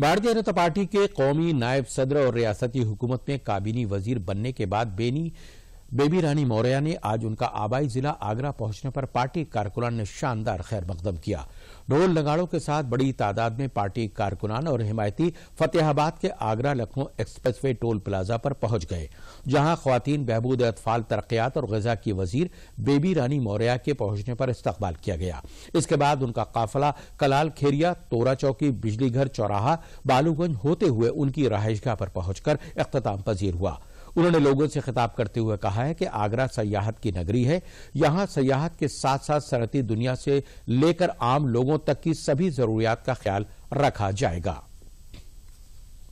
भारतीय जनता पार्टी के कौमी नायब सदर और रियासती हुकूमत में काबीनी वजीर बनने के बाद बेनी बेबी रानी मौर्या ने आज उनका आबाई जिला आगरा पहुंचने पर पार्टी कारकुनान ने शानदार खैर मकदम किया ढोल नगाड़ों के साथ बड़ी तादाद में पार्टी कारकुनान और हिमायती फतेहाबाद के Agra Lucknow expressway toll plaza पर पहुंच गए जहां खातन बहबूद अतफाल तरक्यात और गजा की वजीर बेबी रानी मौर्या के पहुंचने पर इस्तकबाल किया गया इसके बाद उनका काफिला कलाल खेरिया तोरा चौकी बिजलीघर चौराहा बालूगंज होते हुए उनकी रहायशगाह पर पहुंचकर अख्ताम पजीर हुआ उन्होंने लोगों से खिताब करते हुए कहा है कि आगरा सयाहत की नगरी है यहां सयाहत के साथ साथ सनती दुनिया से लेकर आम लोगों तक की सभी जरूरियात का ख्याल रखा जाएगा